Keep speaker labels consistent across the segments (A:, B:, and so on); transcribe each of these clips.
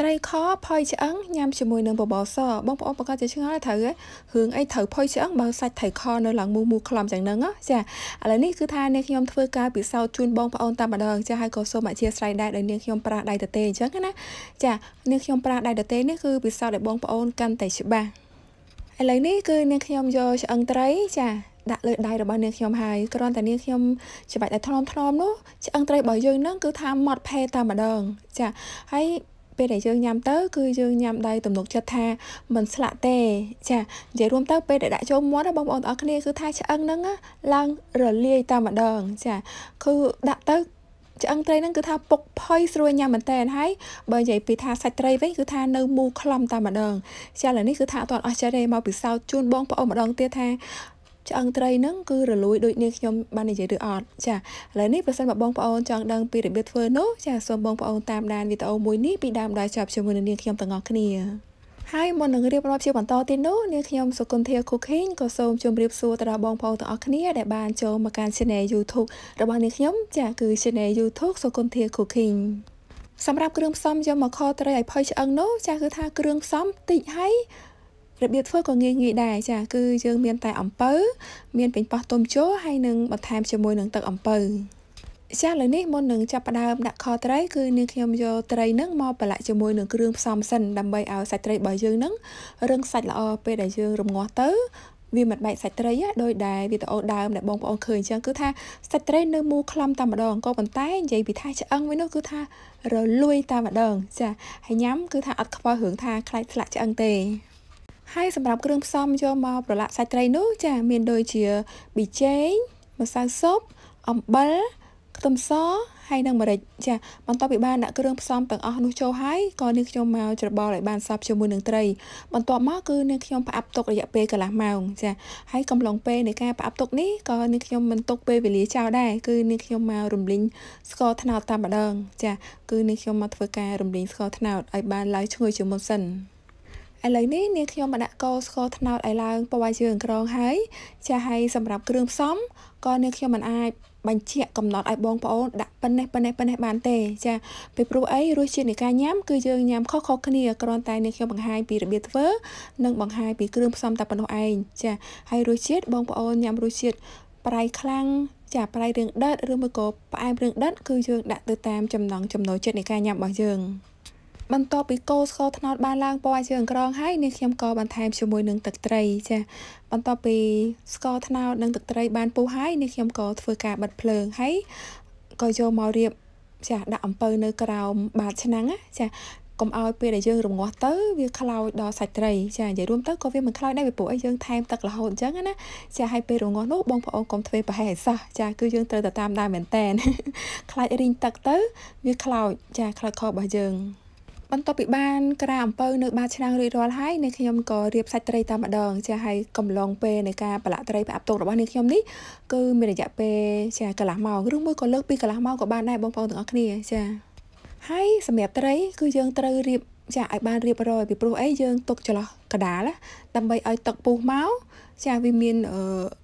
A: ត្រីខផុយឆ្អឹងញ៉ាំជាមួយនឹងបបរសបងប្អូនប្រកាសជាឆ្ងល់ត្រូវរឿងអីត្រូវផុយឆ្អឹងបើសាច់ត្រីខនៅឡើងមូសមូខ្លំចឹងហ្នឹងចាឥឡូវនេះគឺថាអ្នកខ្ញុំធ្វើការពិសោធន៍ជូនបងប្អូនតាមម្ដងចាហើយក៏សូមអធិស្ឋានដែរដែលអ្នកខ្ញុំប្រាស់ដៃទទេអញ្ចឹងណាចាអ្នកខ្ញុំប្រាស់ដៃទទេនេះគឺពិសោធន៍ដែលបងប្អូនកាន់តែច្បាស់ឥឡូវនេះគឺអ្នកខ្ញុំយកឆ្អឹងត្រីចាដាក់លើដៃរបស់នាងខ្ញុំហើយគ្រាន់តែនាងខ្ញុំច្បាច់តែថ្នមថ្នមនោះឆ្អឹងត្រីរបស់យើងនឹងគឺថាម៉ត់ផេតាមម្ដងចាហើយពេលដែលយើងញ៉ាំទៅគឺយើងញ៉ាំដោយទំនុកចិត្តថាមិនស្លាក់ទេ ចានិយាយរួមទៅពេលដែលដាក់ចូលមាត់បងប្អូនទាំងអស់គ្នាគឺថាឆ្អឹងហ្នឹងឡើងរលាយតែម្ដងចាគឺដាក់ទៅឆ្អឹងត្រីហ្នឹងគឺថាពុកផុយស្រួយញ៉ាំមែនតើហើយបើនិយាយពីថាសាច់ត្រីវិញគឺថានៅមូលខ្លំតែម្ដងចាឥឡូវនេះគឺថាអត់អស់ចិត្តទេមកពិសោធន៍ជូនបងប្អូនម្ដងទៀតថាឆ្អឹងត្រីហ្នឹងគឺរលួយដូចនាងខ្ញុំបាននិយាយឬអត់ចាឥឡូវនេះប្រសិនបើបងប្អូនចង់ដឹងពីរបៀបធ្វើនោះចាសូមបងប្អូនតាមដានវីដេអូមួយនេះពីដើមដល់ចប់ជាមួយនឹងនាងខ្ញុំទាំងអស់គ្នាហើយមុននឹងរៀបរាប់ជាបន្តទៀតនោះនាងខ្ញុំសុគន្ធា Cooking ក៏សូមជម្រាបសួរទៅដល់បងប្អូនទាំងអស់គ្នាដែលបានចូលមកកាន់ Channel YouTube របស់នាងខ្ញុំចាគឺ Channel YouTube សុគន្ធា Cooking សម្រាប់គ្រឿងផ្សំយកមកខត្រីឲ្យផុយឆ្អឹងនោះចាគឺថាគ្រឿងផ្សំតិចហើយរបៀបធ្វើក៏ងាយងាយដែរចា គឺយើងមានតែអំពៅ មានប៉េងប៉ោះទុំជោហើយនឹងបន្ថែមជាមួយនឹងទឹកអំពៅចាឥឡូវនេះមុននឹងចាប់ផ្ដើមដាក់ខត្រី គឺនាងខ្ញុំយកត្រីនឹងមកប្រឡាក់ជាមួយនឹងគ្រឿងផ្សំសិនដើម្បីឲ្យសាច់ត្រីរបស់យើងនឹងរឹងសាច់ល្អពេលដែលយើងរំងាស់ទៅ វាមិនបែកសាច់ត្រីដោយដែលវីដេអូដើមដែលបងប្អូនឃើញអញ្ចឹងគឺថាសាច់ត្រីនៅមូលខ្លំតែម្ដងក៏ប៉ុន្តែនិយាយពីថាឆ្អឹងវិញនោះគឺថារលួយតែម្ដងចាហើយញ៉ាំ គឺថាអត់ខ្វល់រឿងថាខ្លាចឆ្លាក់ឆ្អឹងទេហើយសម្រាប់គ្រឿងផ្សំយកមកប្រឡាក់សាច់ត្រីនោះចាមានដូចជាប៊ីចេងម្សៅស៊ុបអំបិលខ្ទឹមសហើយនិងម្រេចចា បន្ទាប់ពីបានដាក់គ្រឿងផ្សំទាំងអស់នោះចូលហើយក៏នាងខ្ញុំមកច្របល់ឲ្យបានសព្វជាមួយនឹងត្រីបន្ទាប់មកគឺនាងខ្ញុំផ្អាប់ទុករយៈពេលកន្លះម៉ោងចា ហើយកំឡុងពេលនៃការផ្អាប់ទុកនេះក៏នាងខ្ញុំមិនទុកពេលវេលាចោលដែរគឺនាងខ្ញុំមករំលីងស្ករត្នោតតាមម្ដងចាគឺនាងខ្ញុំមកធ្វើការរំលីងស្ករត្នោតឲ្យបានឡើងឈ្ងុយជាមុនសិនឥឡូវនេះនាងខ្ញុំបានដាក់កោស្ករត្នោតឲ្យឡើងពណ៌ជើងក្រងហើយចាហើយសម្រាប់គ្រឿងផ្សំក៏នាងខ្ញុំមិនអាចបញ្ជាក់កំណត់ឲ្យបងប្អូនដាក់ប៉ុណ្ណេះប៉ុណ្ណេះប៉ុណ្ណេះបានទេចាពីព្រោះអីរសជាតិនៃការញ៉ាំគឺយើងញ៉ាំខុសៗគ្នាគ្រាន់តែនាងខ្ញុំបង្ហាញពីរបៀបធ្វើនិងបង្ហាញពីគ្រឿងផ្សំតែប៉ុណ្ណោះឯងចាហើយរសជាតិបងប្អូនញ៉ាំរសជាតិប្រៃខ្លាំងចាប្រៃរឿងដិតឬមួយក៏ផ្អែមរឿងដិតគឺយើងដាក់ទៅតាមចំណង់ចំណូលចិត្តនៃការញ៉ាំរបស់យើងបន្ទាប់ពីកូរស្ករត្នោតបានឡើងពណ៌ជាអង្ក្រងហើយនាងខ្ញុំក៏បន្ថែមជាមួយនឹងទឹកត្រី ចាបន្ទាប់ពីស្ករត្នោតនិងទឹកត្រី បានពុះហើយនាងខ្ញុំក៏ធ្វើការបិទភ្លើងហើយក៏យកមករៀបចាដាក់អំពៅនៅក្រោមបាតឆ្នាំងណាចាកុំឲ្យពេលដែលយើងរងាស់ទៅ វាខ្លោចដល់សាច់ត្រីចានិយាយរួមទៅក៏វាមិនខ្លោចដែរពីព្រោះអីយើងថែមទឹករហូតអញ្ចឹងណាចាឲ្យពេលរងាស់នោះបងប្អូនកុំធ្វើប្រហែលសោះចាគឺយើងត្រូវតែតាមដែរមែនតែនខ្លាចរីងទឹកទៅ វាខ្លោចចាខ្លោចខរបស់យើងបន្ទាប់ពីបានក្រាអំពៅនៅបាឆ្នាំងរួចរាល់ហើយនាងខ្ញុំក៏រៀបសាច់ត្រីតាមម្ដង ចាហើយកំឡុងពេលនៃការប្រឡាក់ត្រីប្រអាប់ទុករបស់នាងខ្ញុំនេះគឺមានរយៈពេលចាកន្លះម៉ោងឬមួយក៏លើសពីកន្លះម៉ោងក៏បានដែរបងប្អូនទាំងអស់គ្នាចាហើយសម្រាប់ត្រី គឺយើងត្រូវរៀបចាឲ្យបានរៀបរយពីព្រោះអីយើងទុកចន្លោះកដាលដើម្បីឲ្យទឹកពុះមកចាវាមាន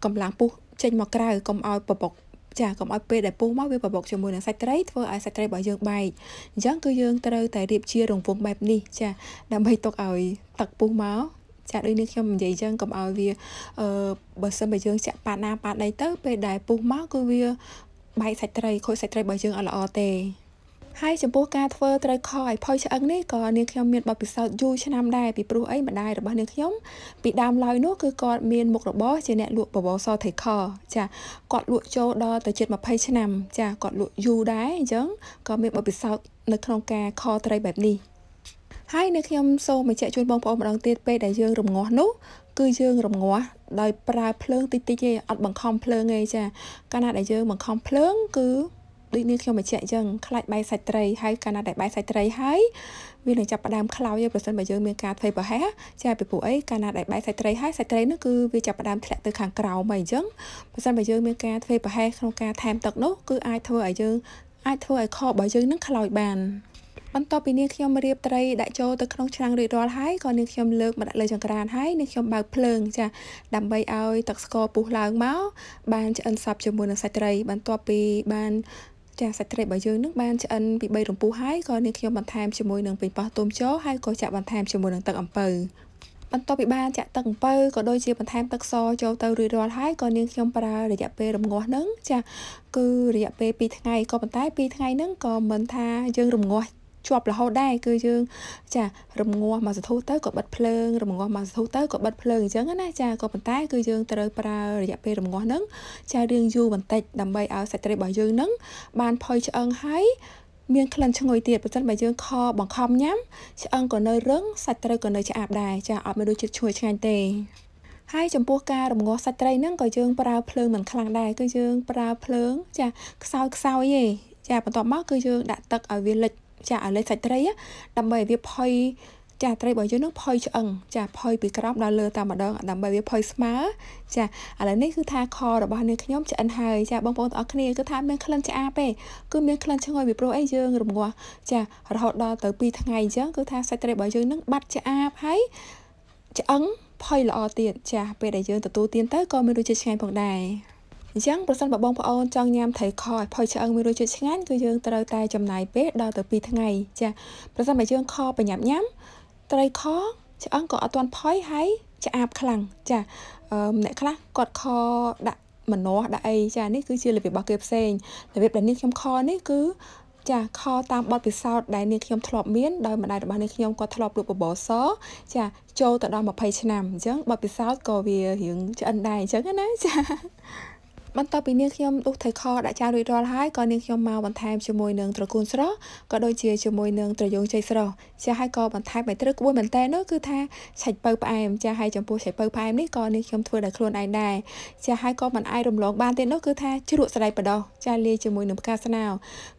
A: កម្លាំងពុះចេញមកក្រៅកុំឲ្យពពុកចាកុំឲ្យពេលដែលពុះមកវាប្របុកជាមួយនឹងសាច់ត្រីធ្វើឲ្យសាច់ត្រីរបស់យើងបែកអញ្ចឹងគឺយើងត្រូវតែរៀបជារង្វង់បែបនេះចាដើម្បីទុកឲ្យទឹកពុះមកចាដូចនេះខ្ញុំនិយាយអញ្ចឹងកុំឲ្យវាអឺបើសិនបើយើងចាក់ប៉ាណាប៉ាដៃទៅពេលដែលពុះមកគឺវាបែកសាច់ត្រីខូចសាច់ត្រីរបស់យើងអត់ល្អទេហើយចំពោះការធ្វើត្រីខឲ្យផុយឆ្អឹងនេះក៏នាងខ្ញុំមានបទពិសោធន៍យូរឆ្នាំដែរពីព្រោះអីម្ដាយរបស់នាងខ្ញុំពីដើមឡើយនោះគឺគាត់មានមុខរបរជាអ្នកលក់បបរសត្រីខចាគាត់លក់ចូលដល់ទៅជិត20ឆ្នាំ ចាគាត់លក់យូរដែរអញ្ចឹងក៏មានបទពិសោធន៍នៅក្នុងការខត្រីបែបនេះហើយនៅខ្ញុំសូមបញ្ជាក់ជូនបងប្អូនម្ដងទៀតពេលដែលយើងរងាស់នោះគឺយើងរងាស់ដោយប្រើភ្លើងតិចតិចទេអត់បង្ខំភ្លើងទេចាកាលណាដែលយើងបង្ខំភ្លើងគឺដូចនាងខ្ញុំបញ្ជាក់អញ្ចឹងខ្លាចបាយសាច់ត្រីហើយកាលណាដែលបាយសាច់ត្រីហើយវានឹងចាប់ផ្ដើមខ្លោយប្រសិនបើយើងមានការធ្វើប្រហែសចាពីព្រោះអីកាលណាដែលបាយសាច់ត្រីហើយសាច់ត្រីនោះគឺវាចាប់ផ្ដើមធ្លាក់ទៅខាងក្រោមហើយអញ្ចឹងប្រសិនបើយើងមានការធ្វើប្រហែសក្នុងការថែមទឹកនោះគឺអាចធ្វើឲ្យយើងអាចធ្វើឲ្យខរបស់យើងនឹងខ្លោយបាន បន្ទាប់ពីនាងខ្ញុំរៀបត្រីដាក់ចូលទៅក្នុងឆ្នាំងរួចរាល់ហើយក៏នាងខ្ញុំលើកមកដាក់លើចង្ក្រានហើយនាងខ្ញុំបើកភ្លើងចាដើម្បីឲ្យទឹកស្ករពុះឡើងមកបានឆ្អិនសព្វជាមួយនឹងសាច់ត្រីបន្ទាប់ពីបានចាសាច់ត្រីរបស់យើងនឹងបានឆ្អិនពី3រំពុះហើយក៏នាងខ្ញុំបន្ថែមជាមួយនឹងប៉េងប៉ោះទុំចូលហើយក៏ចាក់បន្ថែមជាមួយនឹងទឹកអំពៅបន្ទាប់ពីបានចាក់ទឹកអំពៅក៏ដូចជាបន្ថែមទឹកសចូលទៅរួចរាល់ហើយក៏នាងខ្ញុំប្រើរយៈពេលរំងាស់នឹងចាគឺរយៈពេល2ថ្ងៃក៏ប៉ុន្តែ2ថ្ងៃហ្នឹងក៏មិនថាយើងរំងាស់ជាប់រហូតដែរគឺយើង ចារំងាស់មកសធុទៅក៏បិទភ្លើងរំងាស់មកសធុទៅក៏បិទភ្លើងអញ្ចឹងណាចាក៏ប៉ុន្តែគឺយើងត្រូវប្រើរយៈពេលរំងាស់ហ្នឹងចារៀងយូរបន្តិចដើម្បីឲ្យសាច់ត្រីរបស់យើងហ្នឹងបានផុយឆ្អឹងហើយមានក្លិនឈ្ងុយទៀតបើមិនបើយើងខបង្ខំញ៉ាំឆ្អឹងក៏នៅរឹងសាច់ត្រីក៏នៅឆ្អាបដែរចាអត់មានដូចជាតិឈ្ងុយឆ្ងាញ់ទេហើយចំពោះការរងាស់សាច់ត្រីហ្នឹងក៏យើងប្រើភ្លើងមិនខ្លាំងដែរគឺយើងប្រើភ្លើងចាខ្សោយខ្សោយទេចា បន្ទាប់មកគឺយើងដាក់ទឹកឲ្យវាលិចចាឲ្យលេសាច់ត្រីដើម្បីឲ្យវាផុយចាត្រីរបស់យើងនឹងផុយឆ្អឹងចាផុយពីក្រោមដល់លើតែម្ដងដើម្បីវាផុយស្មើចាឥឡូវនេះគឺថាខរបស់នាងខ្ញុំឆ្អិនហើយចាបងប្អូនទាំងអស់គ្នាគឺថាមានក្លិនឆ្អាបទេគឺមានក្លិនឈ្ងុយពីព្រោះអីយើងរងាស់ចា រហូតដល់ទៅ2ថ្ងៃអញ្ចឹងគឺថាសាច់ត្រីរបស់យើងនឹងបាត់ឆ្អាបហើយឆ្អឹងផុយល្អទៀតចាពេលដែលយើងទទួលទានទៅក៏មានរសជាតិឆ្ងាញ់ផងដែរអញ្ចឹងប្រសិនបើបងប្អូនចង់ញ៉ាំត្រីខឲ្យផុយឆ្អឹងមានរសជាតិឆ្ងាញ់គឺយើងត្រូវតែចំណាយពេលដល់ទៅ2ថ្ងៃចា ប្រសិនបើយើងខប្រញាប់ញ៉ាំត្រីខឆ្អឹងក៏អត់ទាន់ផុយហើយឆ្អាបខ្លាំងចាម្នាក់ខ្លះគាត់ខដាក់ម្នាស់ដាក់អីចានេះគឺជារបៀបរបស់គេផ្សេងរបៀបដែលនេះខ្ញុំខនេះគឺចាខតាមបទពិសោធន៍ដែលនាងខ្ញុំធ្លាប់មានដោយម្ដាយរបស់នាងខ្ញុំគាត់ធ្លាប់លក់បបរសចា ចូលទៅដល់20ឆ្នាំអញ្ចឹងបទពិសោធន៍ក៏វារៀងឆ្អិនដែរអញ្ចឹងណាចាបន្ទាប់ពីនាងខ្ញុំដុសថៃខដាក់ចានរួចរាល់ហើយក៏នាងខ្ញុំមកបន្ថែមជាមួយនឹងត្រកួនស្រស់ក៏ដូចជាជាមួយនឹងត្រយងជ័យស្រស់ចាហើយក៏បន្ថែមបាយត្រឹកក្បួនមែនតើនោះគឺថាឆៃពៅផ្អែមចាហើយចំពោះឆៃពៅផ្អែមនេះក៏នាងខ្ញុំធ្វើដោយខ្លួនឯងដែរចាហើយក៏មិនអាចរំលងបានទេនោះគឺថាជ្រក់ស្ដៃបដោះចាលាយជាមួយនឹងផ្កាស្នោ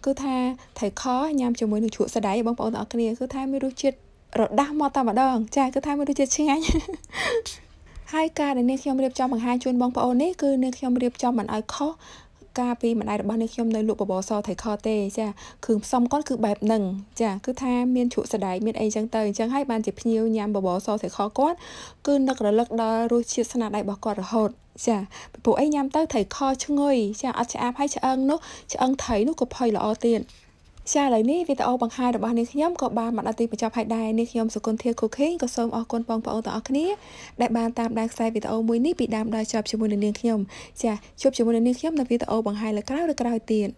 A: គឺថាថៃខញ៉ាំជាមួយនឹងជ្រក់ស្ដៃបងប្អូនទាំងអស់គ្នាគឺថាមានរសជាតិរដាស់មកតែម្ដងចាគឺថាមានរសជាតិឆ្ងាញ់ហើយការដែលនាងខ្ញុំរៀបចំបង្ហាញជូនបងប្អូននេះគឺនាងខ្ញុំរៀបចំមិនឲ្យខុសការពីម្ដាយរបស់នាងខ្ញុំនៅលក់បបរសថៃខទេ ចាគ្រឿងផ្សំគាត់គឺបែបហ្នឹងចាគឺថាមានជ្រក់សដែកមានអីចឹងទៅអញ្ចឹងហើយបានជាភ្ញៀវញ៉ាំបបរសថៃខគាត់គឺនឹករលឹកដល់រសជាតិស្នាដៃរបស់គាត់រហូតចាពីព្រោះអីញ៉ាំទៅថៃខឈ្ងុយចាអត់ឆ្អាបហើយឆ្អឹងនោះឆ្អឹងថៃនោះក៏ផុយល្អទៀតចា៎ឥឡូវនេះវីដេអូបង្ហាញរបស់នាងខ្ញុំក៏បានមកដល់ទីបញ្ចប់ហើយដែរនាងខ្ញុំសុគន្ធា Cooking ក៏សូមអរគុណបងប្អូនទាំងអស់គ្នាដែលបានតាមដានខ្សែវីដេអូមួយនេះពីដើមដល់ចប់ជាមួយនឹងនាងខ្ញុំចា៎ជួបជាមួយនឹងនាងខ្ញុំនៅវីដេអូបង្ហាញលើក្រោយឬក្រោយទៀត។